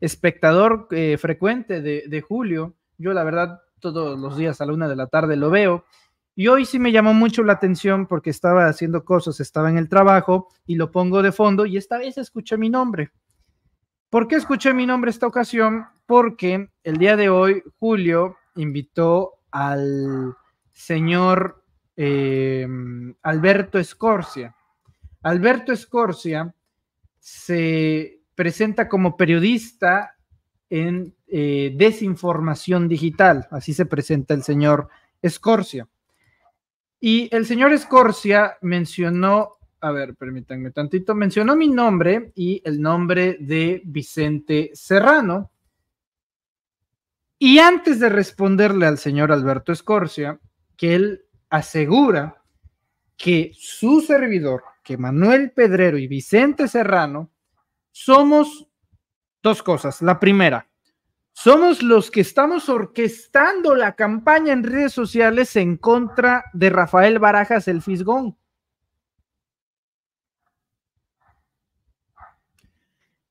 espectador eh, frecuente de, Julio. Yo la verdad todos los días a la una de la tarde lo veo. Y hoy sí me llamó mucho la atención porque estaba haciendo cosas, estaba en el trabajo y lo pongo de fondo y esta vez escuché mi nombre. ¿Por qué escuché mi nombre esta ocasión? Porque el día de hoy Julio invitó al señor em, Alberto Escorcia. Alberto Escorcia se presenta como periodista en eh, desinformación digital, así se presenta el señor Escorcia. Y el señor Escorcia mencionó, a ver, permítanme tantito, mencionó mi nombre y el nombre de Vicente Serrano. Y antes de responderle al señor Alberto Escorcia, que él asegura que su servidor, que Manuel Pedrero y Vicente Serrano, somos dos cosas. La primera, somos los que estamos orquestando la campaña en redes sociales en contra de Rafael Barajas el Fisgón.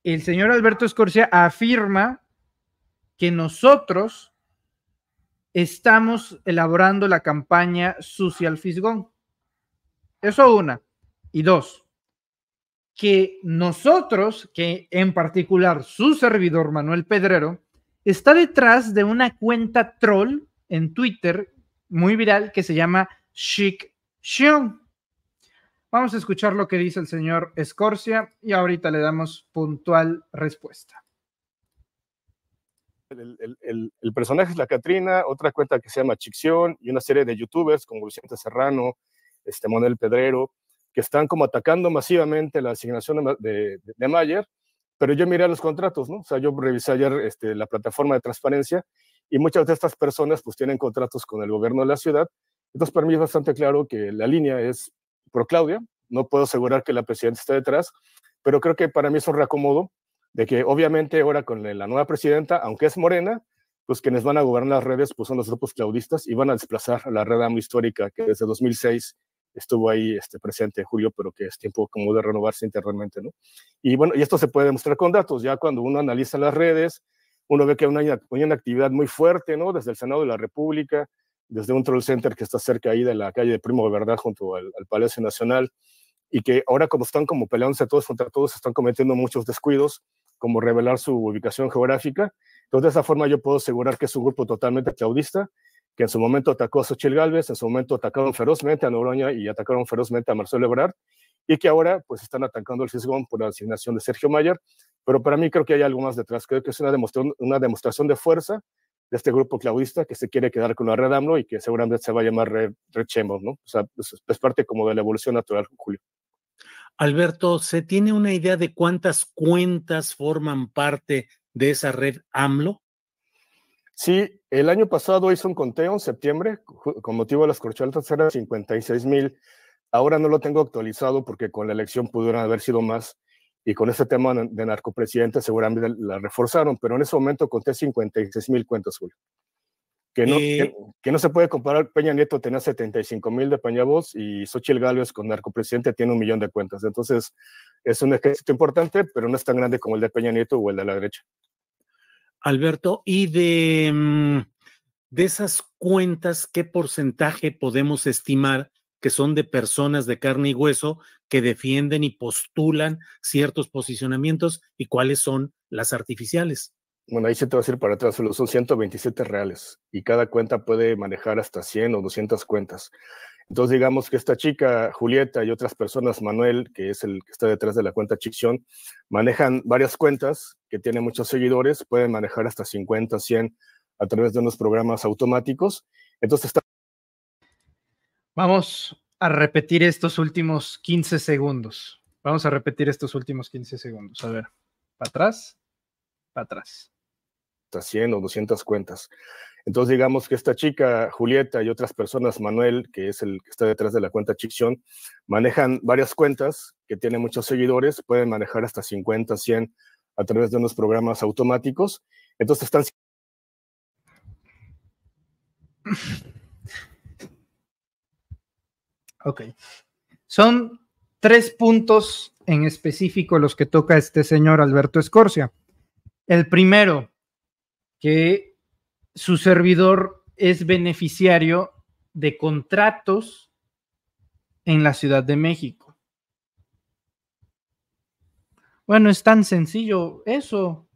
El señor Alberto Escorcia afirma que nosotros estamos elaborando la campaña sucia al Fisgón. Eso una. Y dos, que nosotros, que en particular su servidor Manuel Pedrero, está detrás de una cuenta troll en Twitter muy viral que se llama Chic Vamos a escuchar lo que dice el señor Escorcia y ahorita le damos puntual respuesta. El, personaje es la Catrina, otra cuenta que se llama Chicción y una serie de youtubers como Luciente Serrano, este Manuel Pedrero, que están como atacando masivamente la asignación de, de, Mayer, pero yo miré los contratos, ¿no? O sea, yo revisé ayer este, la plataforma de transparencia y muchas de estas personas pues tienen contratos con el gobierno de la ciudad. Entonces, para mí es bastante claro que la línea es pro Claudia. No puedo asegurar que la presidenta esté detrás, pero creo que para mí es un reacomodo de que obviamente ahora con la nueva presidenta, aunque es morena, pues quienes van a gobernar las redes pues son los grupos claudistas y van a desplazar a la red muy histórica que desde 2006 estuvo ahí este, presente en julio, pero que es tiempo como de renovarse internamente, ¿no? Y bueno, y esto se puede demostrar con datos, ya cuando uno analiza las redes, uno ve que hay una, actividad muy fuerte, ¿no? Desde el Senado de la República, desde un troll center que está cerca ahí de la calle de Primo de Verdad junto al, al, Palacio Nacional, y que ahora como están como peleándose todos contra todos, están cometiendo muchos descuidos, como revelar su ubicación geográfica. Entonces, de esa forma yo puedo asegurar que es un grupo totalmente claudista que en su momento atacó a Xochitl Galvez, en su momento atacaron ferozmente a Noroña y atacaron ferozmente a Marcelo Ebrard, y que ahora pues están atacando al Fisgón por la asignación de Sergio Mayer, pero para mí creo que hay algo más detrás, creo que es una demostración, una demostración de fuerza de este grupo claudista que se quiere quedar con la red AMLO y que seguramente se va a llamar red, red ¿no? O sea, es, es parte como de la evolución natural, Julio. Alberto, ¿se tiene una idea de cuántas cuentas forman parte de esa red AMLO? Sí, el año pasado hice un conteo en septiembre con motivo de las corcholatas, eran 56 mil. Ahora no lo tengo actualizado porque con la elección pudieron haber sido más y con este tema de narcopresidente seguramente la reforzaron, pero en ese momento conté 56 mil cuentas, Julio. Que no, que, no, se puede comparar, Peña Nieto tenía 75 mil de voz y Xochitl Gálvez con narcopresidente tiene un millón de cuentas. Entonces, es un ejército importante, pero no es tan grande como el de Peña Nieto o el de la derecha. Alberto, y de, mm, de esas cuentas, ¿qué porcentaje podemos estimar que son de personas de carne y hueso que defienden y postulan ciertos posicionamientos y cuáles son las artificiales? Bueno, ahí se te va a ir para atrás, solo son 127 reales y cada cuenta puede manejar hasta 100 o 200 cuentas. Entonces, digamos que esta chica, Julieta y otras personas, Manuel, que es el que está detrás de la cuenta Chicción, manejan varias cuentas que tienen muchos seguidores, pueden manejar hasta 50, 100 a través de unos programas automáticos. Entonces, está... Vamos a repetir estos últimos 15 segundos. Vamos a repetir estos últimos 15 segundos. A ver, para atrás, para atrás. Hasta 100 o 200 cuentas. Entonces, digamos que esta chica, Julieta y otras personas, Manuel, que es el que está detrás de la cuenta Chicción, manejan varias cuentas que tienen muchos seguidores, pueden manejar hasta 50, 100 a través de unos programas automáticos. Entonces, están. Ok. Son tres puntos en específico los que toca este señor Alberto Escorcia. El primero, que su servidor es beneficiario de contratos en la Ciudad de México. Bueno, es tan sencillo eso.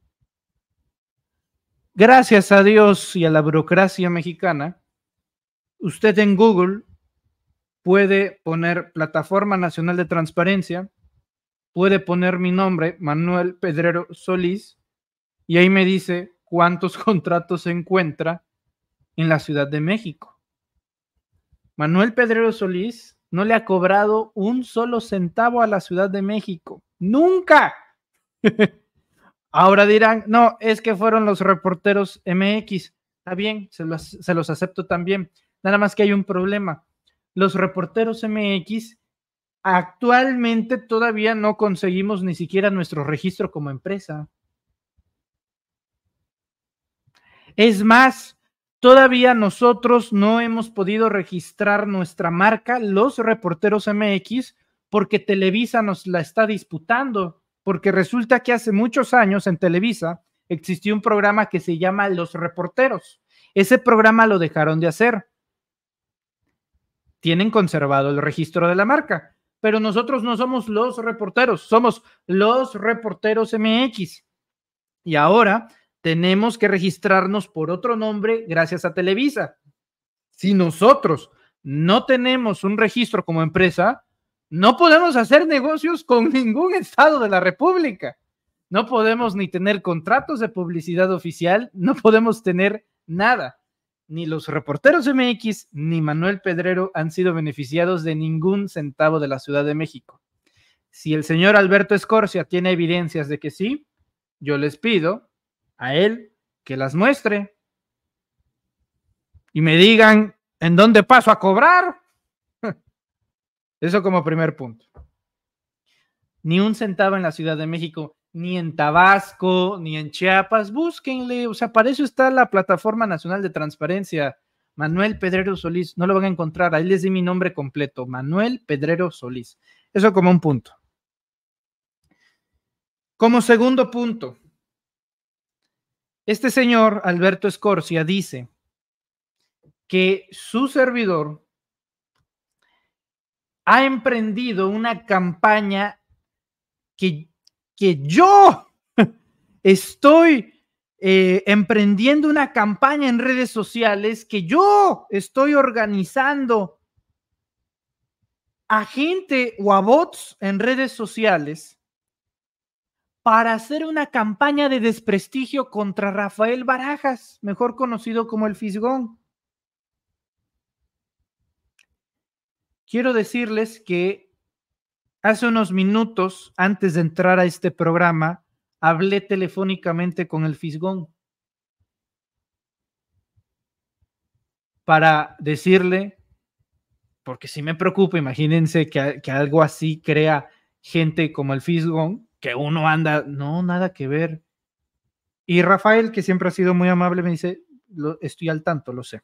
Gracias a Dios y a la burocracia mexicana, usted en Google puede poner Plataforma Nacional de Transparencia, puede poner mi nombre, Manuel Pedrero Solís, y ahí me dice cuántos contratos se encuentra en la Ciudad de México. Manuel Pedrero Solís no le ha cobrado un solo centavo a la Ciudad de México. Nunca. Ahora dirán, no, es que fueron los reporteros MX. Está bien, se los, acepto también. Nada más que hay un problema. Los reporteros MX actualmente todavía no conseguimos ni siquiera nuestro registro como empresa. Es más, todavía nosotros no hemos podido registrar nuestra marca, los reporteros MX, porque Televisa nos la está disputando, porque resulta que hace muchos años en Televisa existió un programa que se llama Los Reporteros. Ese programa lo dejaron de hacer. Tienen conservado el registro de la marca, pero nosotros no somos los reporteros, somos los reporteros MX. Y ahora tenemos que registrarnos por otro nombre gracias a Televisa. Si nosotros no tenemos un registro como empresa, no podemos hacer negocios con ningún estado de la República. No podemos ni tener contratos de publicidad oficial, no podemos tener nada. Ni los reporteros MX ni Manuel Pedrero han sido beneficiados de ningún centavo de la Ciudad de México. Si el señor Alberto Escorcia tiene evidencias de que sí, yo les pido a él que las muestre y me digan en dónde paso a cobrar. Eso como primer punto. Ni un centavo en la Ciudad de México, ni en Tabasco, ni en Chiapas. Búsquenle, o sea, para eso está la Plataforma Nacional de Transparencia. Manuel Pedrero Solís, no lo van a encontrar, ahí les di mi nombre completo, Manuel Pedrero Solís. Eso como un punto. Como segundo punto, este señor, Alberto Escorcia, dice que su servidor ha emprendido una campaña que, que yo estoy eh, emprendiendo una campaña en redes sociales, que yo estoy organizando a gente o a bots en redes sociales para hacer una campaña de desprestigio contra Rafael Barajas, mejor conocido como el Fisgón. Quiero decirles que hace unos minutos, antes de entrar a este programa, hablé telefónicamente con el Fisgón para decirle, porque si me preocupa, imagínense que, que algo así crea gente como el Fisgón, que uno anda, no, nada que ver. Y Rafael, que siempre ha sido muy amable, me dice, lo, estoy al tanto, lo sé.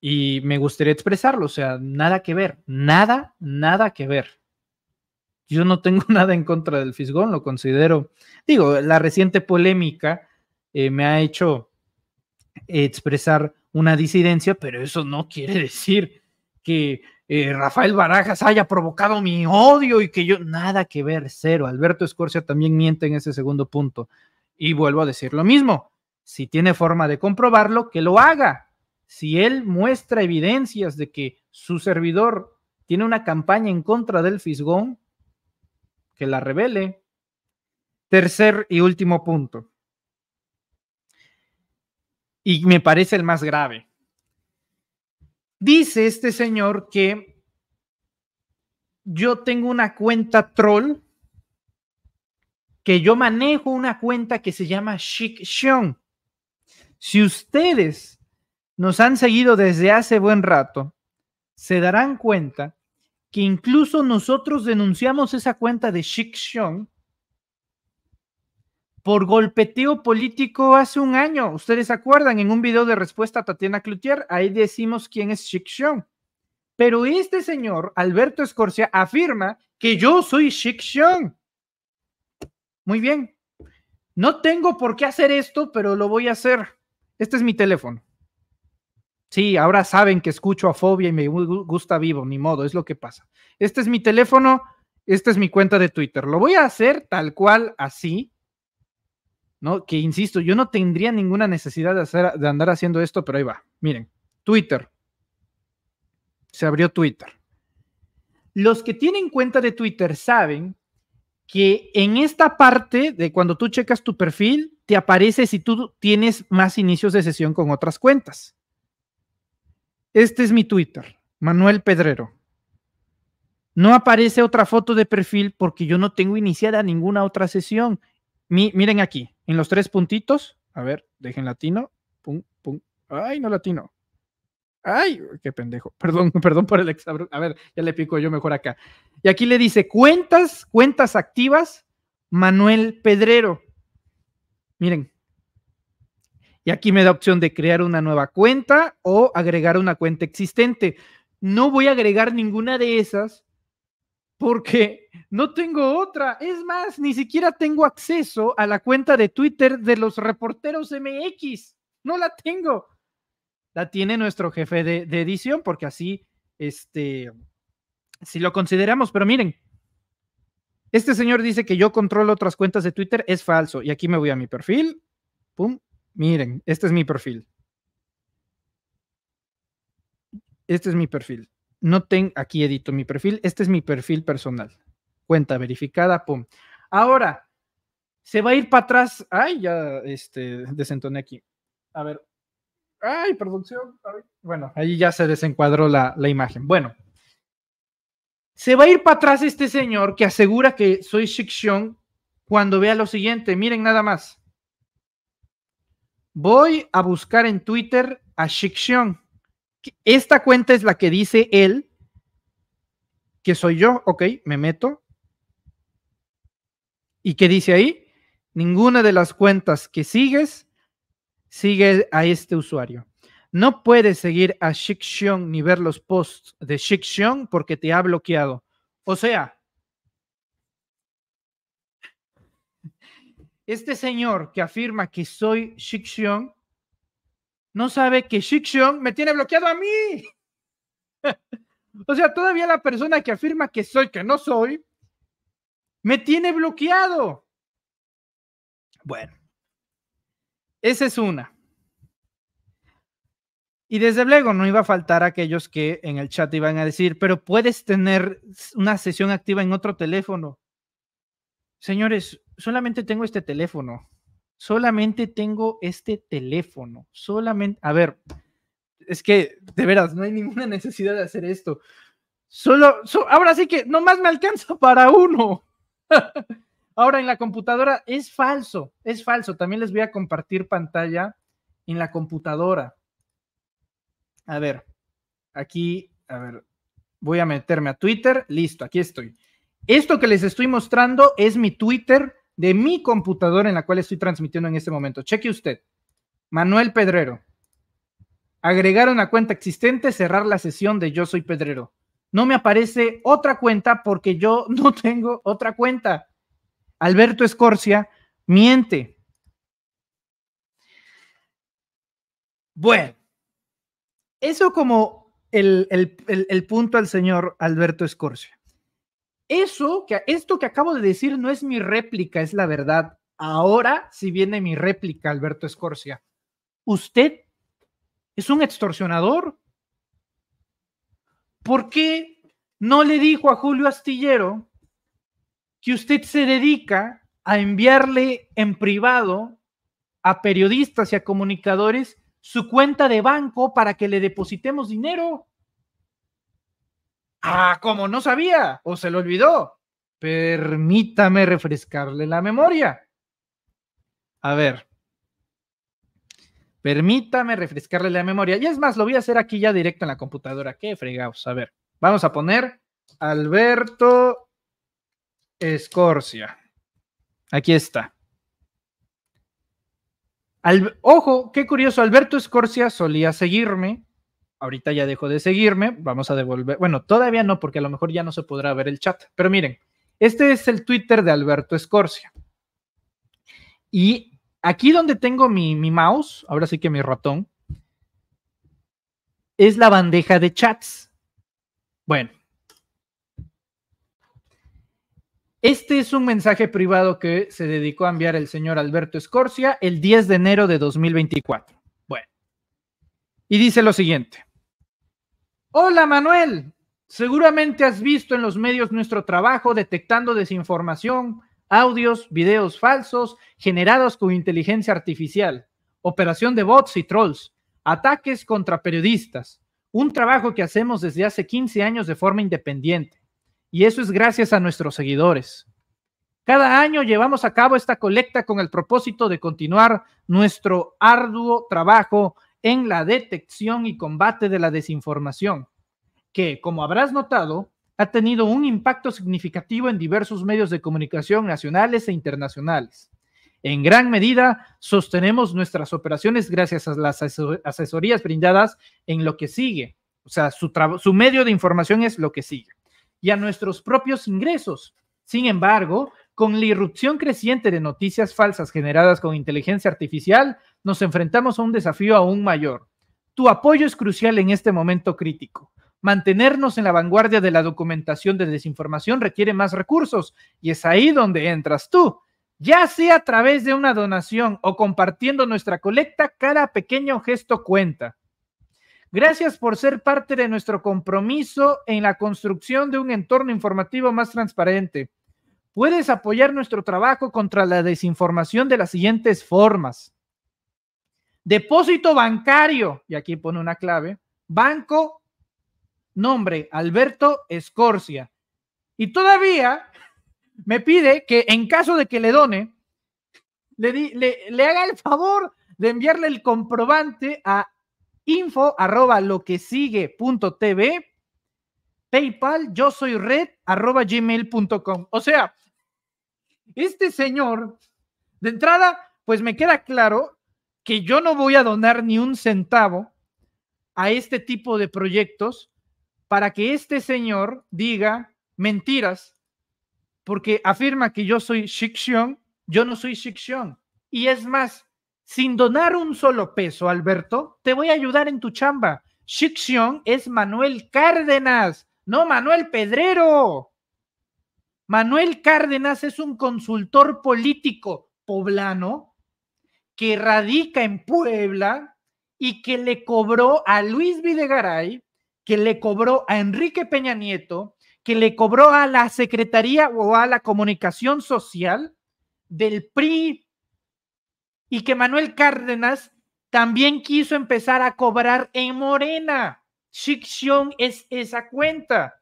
Y me gustaría expresarlo, o sea, nada que ver, nada, nada que ver. Yo no tengo nada en contra del Fisgón, lo considero. Digo, la reciente polémica eh, me ha hecho expresar una disidencia, pero eso no quiere decir que eh, Rafael Barajas haya provocado mi odio y que yo, nada que ver, cero. Alberto Escorcia también miente en ese segundo punto. Y vuelvo a decir lo mismo, si tiene forma de comprobarlo, que lo haga. Si él muestra evidencias de que su servidor tiene una campaña en contra del Fisgón, que la revele. Tercer y último punto. Y me parece el más grave Dice este señor que yo tengo una cuenta troll, que yo manejo una cuenta que se llama Shik Si ustedes nos han seguido desde hace buen rato, se darán cuenta que incluso nosotros denunciamos esa cuenta de Shik Xion por golpeteo político hace un año. Ustedes acuerdan en un video de respuesta a Tatiana Cloutier, ahí decimos quién es Chic Pero este señor, Alberto Escorcia, afirma que yo soy Chic Muy bien. No tengo por qué hacer esto, pero lo voy a hacer. Este es mi teléfono. Sí, ahora saben que escucho a Fobia y me gusta vivo, ni modo, es lo que pasa. Este es mi teléfono, esta es mi cuenta de Twitter. Lo voy a hacer tal cual así, que insisto, yo no tendría ninguna necesidad de, de andar haciendo esto, pero ahí va. Miren, Twitter. Se abrió Twitter. Los que tienen cuenta de Twitter saben que en esta parte de cuando tú checas tu perfil, te aparece si tú tienes más inicios de sesión con otras cuentas. Este es mi Twitter, Manuel Pedrero. No aparece otra foto de perfil porque yo no tengo iniciada ninguna otra sesión miren aquí, en los tres puntitos, a ver, dejen latino, ay, no latino. Ay, qué pendejo. Perdón, perdón por el exabrupto A ver, ya le pico yo mejor acá. Y aquí le dice, cuentas, cuentas activas, Manuel Pedrero. Miren. Y aquí me da opción de crear una nueva cuenta o agregar una cuenta existente. No voy a agregar ninguna de esas porque no tengo otra. Es más, ni siquiera tengo acceso a la cuenta de Twitter de los reporteros MX. No la tengo. La tiene nuestro jefe de, edición, porque así, este, si lo consideramos, pero miren, este señor dice que yo controlo otras cuentas de Twitter, es falso. Y aquí me voy a mi perfil. Pum, miren, este es mi perfil. Este es mi perfil no tengo, aquí edito mi perfil, este es mi perfil personal, cuenta verificada, pum. Ahora, se va a ir para atrás, ay, ya, este, desentoné aquí. A ver, ay, producción, bueno, ahí ya se desencuadró la, imagen. Bueno, se va a ir para atrás este señor que asegura que soy Shixion cuando vea lo siguiente, miren nada más. Voy a buscar en Twitter a Shixion esta cuenta es la que dice él que soy yo, ok, me meto. ¿Y qué dice ahí? Ninguna de las cuentas que sigues sigue a este usuario. No puedes seguir a Shikshion ni ver los posts de Shikshion porque te ha bloqueado. O sea, este señor que afirma que soy Shikshion no sabe que Shixion me tiene bloqueado a mí. o sea, todavía la persona que afirma que soy, que no soy, me tiene bloqueado. Bueno, esa es una. Y desde luego no iba a faltar aquellos que en el chat iban a decir, pero puedes tener una sesión activa en otro teléfono. Señores, solamente tengo este teléfono solamente tengo este teléfono, solamente, a ver, es que de veras, no hay ninguna necesidad de hacer esto. Solo, ahora sí que nomás me alcanza para uno. ahora en la computadora es falso, es falso. También les voy a compartir pantalla en la computadora. A ver, aquí, a ver, voy a meterme a Twitter. Listo, aquí estoy. Esto que les estoy mostrando es mi Twitter de mi computadora en la cual estoy transmitiendo en este momento. Cheque usted. Manuel Pedrero. Agregar una cuenta existente, cerrar la sesión de Yo Soy Pedrero. No me aparece otra cuenta porque yo no tengo otra cuenta. Alberto Escorcia miente. Bueno, eso como el, el punto al señor Alberto Escorcia. Eso, que esto que acabo de decir no es mi réplica, es la verdad. Ahora si viene mi réplica, Alberto Escorcia. Usted es un extorsionador. ¿Por qué no le dijo a Julio Astillero que usted se dedica a enviarle en privado a periodistas y a comunicadores su cuenta de banco para que le depositemos dinero? Ah, como no sabía o se lo olvidó. Permítame refrescarle la memoria. A ver. Permítame refrescarle la memoria. Y es más, lo voy a hacer aquí ya directo en la computadora. Qué fregados. A ver, vamos a poner Alberto Escorcia. Aquí está. Al, ojo, qué curioso, Alberto Escorcia solía seguirme ahorita ya dejo de seguirme, vamos a devolver, bueno, todavía no, porque a lo mejor ya no se podrá ver el chat, pero miren, este es el Twitter de Alberto Escorcia. Y aquí donde tengo mi, mi mouse, ahora sí que mi ratón, es la bandeja de chats. Bueno, Este es un mensaje privado que se dedicó a enviar el señor Alberto Escorcia el 10 de enero de 2024. Bueno, y dice lo siguiente. Hola Manuel, seguramente has visto en los medios nuestro trabajo detectando desinformación, audios, videos falsos generados con inteligencia artificial, operación de bots y trolls, ataques contra periodistas, un trabajo que hacemos desde hace 15 años de forma independiente. Y eso es gracias a nuestros seguidores. Cada año llevamos a cabo esta colecta con el propósito de continuar nuestro arduo trabajo en la detección y combate de la desinformación, que, como habrás notado, ha tenido un impacto significativo en diversos medios de comunicación nacionales e internacionales. En gran medida, sostenemos nuestras operaciones gracias a las asesorías brindadas en lo que sigue. O sea, su, su medio de información es lo que sigue. Y a nuestros propios ingresos. Sin embargo, con la irrupción creciente de noticias falsas generadas con inteligencia artificial, nos enfrentamos a un desafío aún mayor. Tu apoyo es crucial en este momento crítico. Mantenernos en la vanguardia de la documentación de desinformación requiere más recursos y es ahí donde entras tú. Ya sea a través de una donación o compartiendo nuestra colecta, cada pequeño gesto cuenta. Gracias por ser parte de nuestro compromiso en la construcción de un entorno informativo más transparente. Puedes apoyar nuestro trabajo contra la desinformación de las siguientes formas. Depósito bancario, y aquí pone una clave, banco, nombre, Alberto Escorcia. Y todavía me pide que en caso de que le done, le, haga el favor de enviarle el comprobante a info arroba lo que sigue punto tv, PayPal, yo soy red arroba gmail.com. O sea, este señor, de entrada, pues me queda claro que yo no voy a donar ni un centavo a este tipo de proyectos para que este señor diga mentiras, porque afirma que yo soy Shixion, yo no soy Shixion. Y es más, sin donar un solo peso, Alberto, te voy a ayudar en tu chamba. Shixion es Manuel Cárdenas, no Manuel Pedrero. Manuel Cárdenas es un consultor político poblano que radica en Puebla y que le cobró a Luis Videgaray, que le cobró a Enrique Peña Nieto, que le cobró a la Secretaría o a la Comunicación Social del PRI y que Manuel Cárdenas también quiso empezar a cobrar en Morena. Ficción es esa cuenta.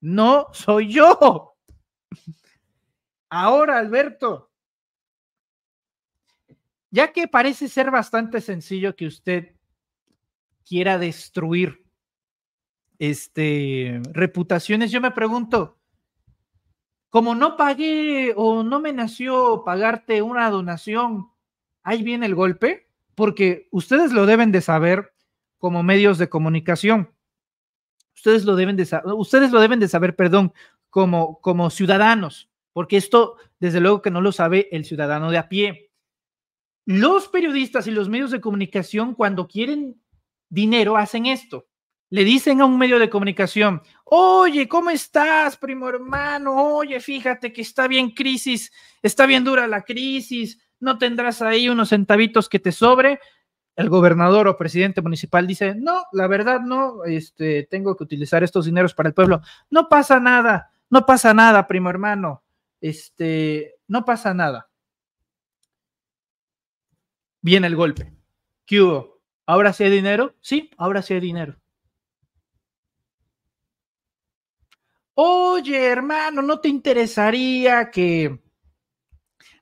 No soy yo. Ahora, Alberto, ya que parece ser bastante sencillo que usted quiera destruir este, reputaciones, yo me pregunto, como no pagué o no me nació pagarte una donación, ahí viene el golpe, porque ustedes lo deben de saber como medios de comunicación. Ustedes lo deben de saber, ustedes lo deben de saber, perdón, como, como ciudadanos, porque esto desde luego que no lo sabe el ciudadano de a pie. Los periodistas y los medios de comunicación cuando quieren dinero hacen esto. Le dicen a un medio de comunicación, oye, ¿cómo estás, primo hermano? Oye, fíjate que está bien crisis, está bien dura la crisis, no tendrás ahí unos centavitos que te sobre el gobernador o presidente municipal dice, no, la verdad no, este, tengo que utilizar estos dineros para el pueblo. No pasa nada, no pasa nada, primo hermano. Este, no pasa nada. Viene el golpe. ¿Qué ¿Ahora sí hay dinero? Sí, ahora sí hay dinero. Oye, hermano, ¿no te interesaría que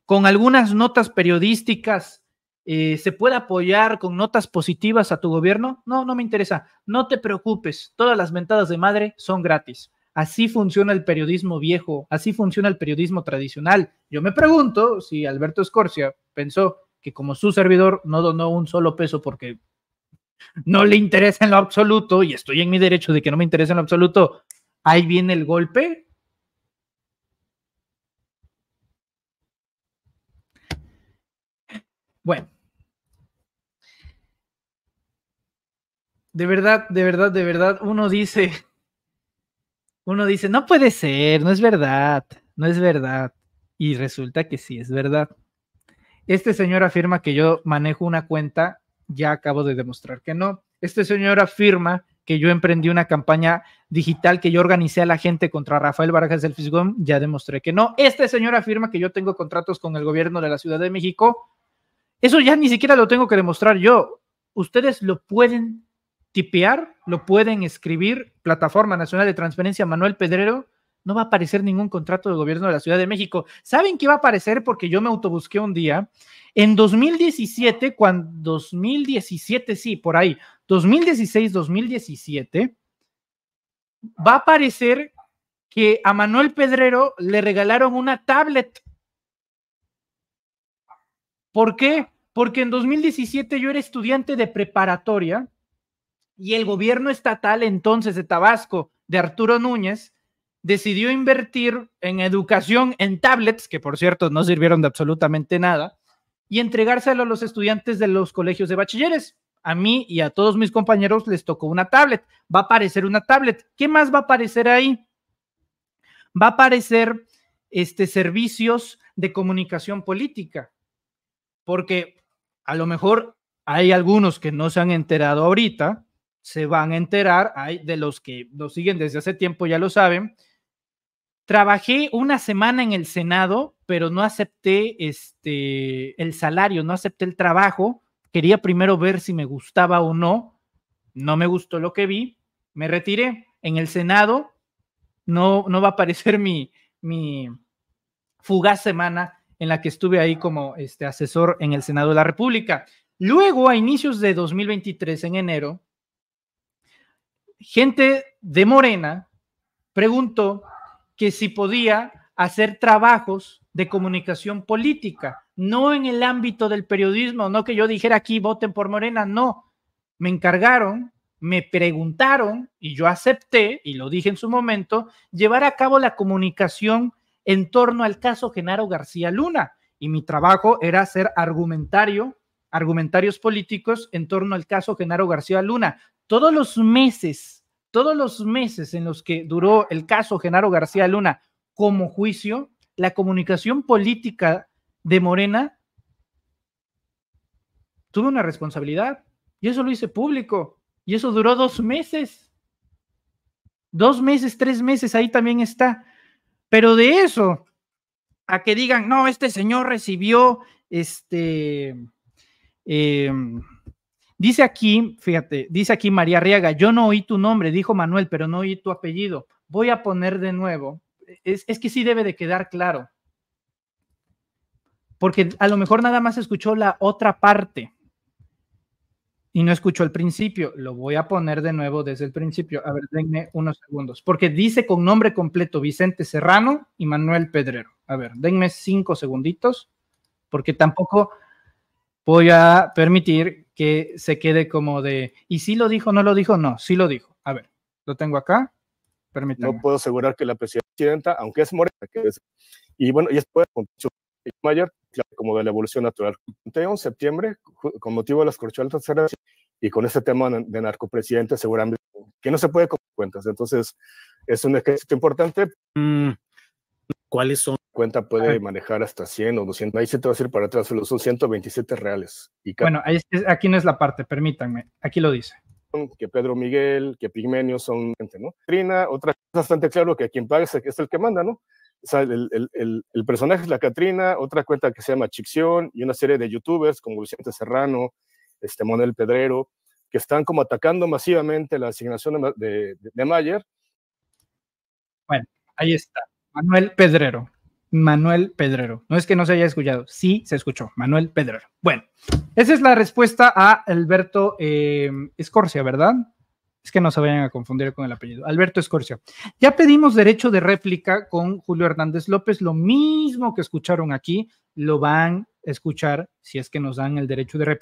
con algunas notas periodísticas eh, se pueda apoyar con notas positivas a tu gobierno? No, no me interesa. No te preocupes, todas las mentadas de madre son gratis. Así funciona el periodismo viejo, así funciona el periodismo tradicional. Yo me pregunto si Alberto Escorcia pensó que como su servidor no donó un solo peso porque no le interesa en lo absoluto, y estoy en mi derecho de que no me interesa en lo absoluto, ahí viene el golpe. Bueno. De verdad, de verdad, de verdad, uno dice, uno dice, no puede ser, no es verdad, no es verdad. Y resulta que sí, es verdad. Este señor afirma que yo manejo una cuenta, ya acabo de demostrar que no. Este señor afirma que yo emprendí una campaña digital que yo organicé a la gente contra Rafael Barajas del Fisgón, ya demostré que no. Este señor afirma que yo tengo contratos con el gobierno de la Ciudad de México. Eso ya ni siquiera lo tengo que demostrar yo. Ustedes lo pueden tipear, lo pueden escribir, Plataforma Nacional de Transferencia Manuel Pedrero, no va a aparecer ningún contrato de gobierno de la Ciudad de México. ¿Saben qué va a aparecer? Porque yo me autobusqué un día. En 2017, cuando 2017, sí, por ahí, 2016, 2017, va a aparecer que a Manuel Pedrero le regalaron una tablet. ¿Por qué? Porque en 2017 yo era estudiante de preparatoria y el gobierno estatal entonces de Tabasco, de Arturo Núñez, decidió invertir en educación en tablets, que por cierto no sirvieron de absolutamente nada, y entregárselo a los estudiantes de los colegios de bachilleres. A mí y a todos mis compañeros les tocó una tablet. Va a aparecer una tablet. ¿Qué más va a aparecer ahí? Va a aparecer este, servicios de comunicación política, porque a lo mejor hay algunos que no se han enterado ahorita, se van a enterar, hay de los que lo siguen desde hace tiempo, ya lo saben. Trabajé una semana en el Senado, pero no acepté este, el salario, no acepté el trabajo. Quería primero ver si me gustaba o no. No me gustó lo que vi, me retiré. En el Senado no, no va a aparecer mi, mi fugaz semana en la que estuve ahí como este, asesor en el Senado de la República. Luego, a inicios de 2023, en enero, gente de Morena preguntó que si podía hacer trabajos de comunicación política, no en el ámbito del periodismo, no que yo dijera aquí voten por Morena, no. Me encargaron, me preguntaron y yo acepté, y lo dije en su momento, llevar a cabo la comunicación en torno al caso Genaro García Luna. Y mi trabajo era hacer argumentario, argumentarios políticos en torno al caso Genaro García Luna, todos los meses, todos los meses en los que duró el caso Genaro García Luna como juicio, la comunicación política de Morena tuvo una responsabilidad y eso lo hice público y eso duró dos meses. Dos meses, tres meses, ahí también está. Pero de eso, a que digan, no, este señor recibió este... Em, Dice aquí, fíjate, dice aquí María Riaga, yo no oí tu nombre, dijo Manuel, pero no oí tu apellido. Voy a poner de nuevo. Es, es que sí debe de quedar claro. Porque a lo mejor nada más escuchó la otra parte y no escuchó el principio. Lo voy a poner de nuevo desde el principio. A ver, denme unos segundos. Porque dice con nombre completo Vicente Serrano y Manuel Pedrero. A ver, denme cinco segunditos. Porque tampoco voy a permitir que se quede como de, ¿y si lo dijo, no lo dijo? No, sí lo dijo. A ver, lo tengo acá. Permítame. No puedo asegurar que la presidenta, aunque es morena, que es, y bueno, y después con mayor, como de la evolución natural. En septiembre, con motivo de las corcholatas y con este tema de narcopresidente, seguramente que no se puede con cuentas. Entonces, es un ejercicio importante. Mm cuáles son. Cuenta puede manejar hasta 100 o 200, ahí se te va a hacer para atrás, son 127 reales. bueno, aquí no es la parte, permítanme, aquí lo dice. Que Pedro Miguel, que Pigmenio son gente, ¿no? Catrina, otra es bastante claro que quien paga es el que manda, ¿no? el, personaje es la Catrina, otra cuenta que se llama Chicción y una serie de youtubers como Luciente Serrano, este Pedrero, que están como atacando masivamente la asignación de Mayer. Bueno, ahí está. Manuel Pedrero. Manuel Pedrero. No es que no se haya escuchado, sí se escuchó, Manuel Pedrero. Bueno, esa es la respuesta a Alberto eh, Escorcia, ¿verdad? Es que no se vayan a confundir con el apellido. Alberto Escorcia. Ya pedimos derecho de réplica con Julio Hernández López, lo mismo que escucharon aquí, lo van a escuchar si es que nos dan el derecho de réplica.